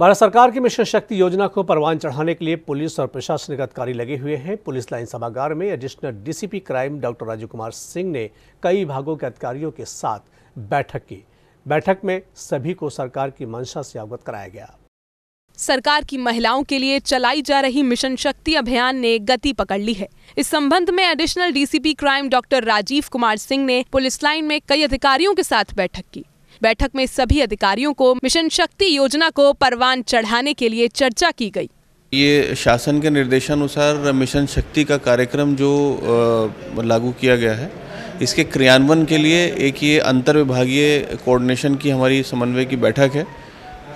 भारत सरकार की मिशन शक्ति योजना को परवान चढ़ाने के लिए पुलिस और प्रशासनिक अधिकारी लगे हुए हैं पुलिस लाइन सभागार में additional DCP crime doctor Rajeev Kumar Singh ने कई भागों के अधिकारियों के साथ बैठक की बैठक में सभी को सरकार की मंशा से अवगत कराया गया सरकार की महिलाओं के लिए चलाई जा रही मिशन शक्ति अभियान ने गति पकड़ ली है इस संबंध में additional DCP crime doctor Rajeev Kumar Singh ने पुलिस लाइन में कई अधिकारियों के साथ बैठक की बैठक में सभी अधिकारियों को मिशन शक्ति योजना को परवान चढ़ाने के लिए चर्चा की गई ये शासन के निर्देशानुसार मिशन शक्ति का कार्यक्रम जो लागू किया गया है इसके क्रियान्वयन के लिए एक ये अंतर विभागीय कोऑर्डिनेशन की हमारी समन्वय की बैठक है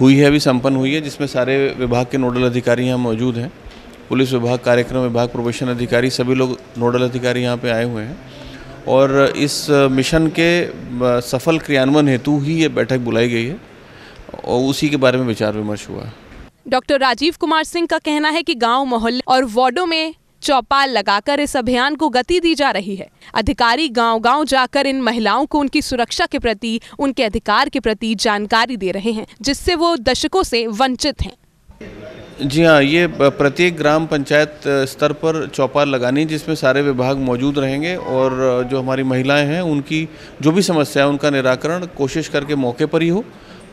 हुई है अभी संपन्न हुई है जिसमें सारे विभाग के नोडल अधिकारी यहाँ मौजूद हैं पुलिस विभाग कार्यक्रम विभाग प्रोबेशन अधिकारी सभी लोग नोडल अधिकारी यहाँ पे आए हुए हैं और इस मिशन के सफल क्रियान्वयन हेतु ही ये बैठक बुलाई गई है और उसी के बारे में विचार विमर्श हुआ डॉक्टर राजीव कुमार सिंह का कहना है कि गांव मोहल्ले और वार्डो में चौपाल लगाकर इस अभियान को गति दी जा रही है अधिकारी गांव गांव जाकर इन महिलाओं को उनकी सुरक्षा के प्रति उनके अधिकार के प्रति जानकारी दे रहे हैं जिससे वो दशकों से वंचित हैं जी हाँ ये प्रत्येक ग्राम पंचायत स्तर पर चौपाल लगानी जिसमें सारे विभाग मौजूद रहेंगे और जो हमारी महिलाएं हैं उनकी जो भी समस्या है उनका निराकरण कोशिश करके मौके पर ही हो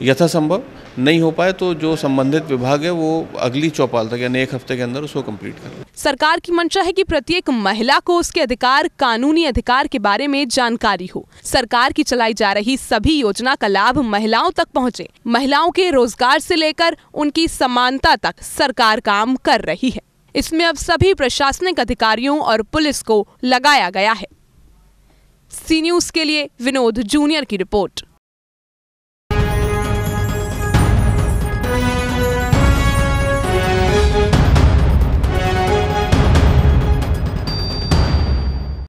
यथासंभव नहीं हो पाए तो जो संबंधित विभाग है वो अगली चौपाल तक यानी एक हफ्ते के अंदर उसको कंप्लीट कर सरकार की मंशा है कि प्रत्येक महिला को उसके अधिकार कानूनी अधिकार के बारे में जानकारी हो सरकार की चलाई जा रही सभी योजना का लाभ महिलाओं तक पहुँचे महिलाओं के रोजगार से लेकर उनकी समानता तक सरकार काम कर रही है इसमें अब सभी प्रशासनिक अधिकारियों और पुलिस को लगाया गया है सी न्यूज के लिए विनोद जूनियर की रिपोर्ट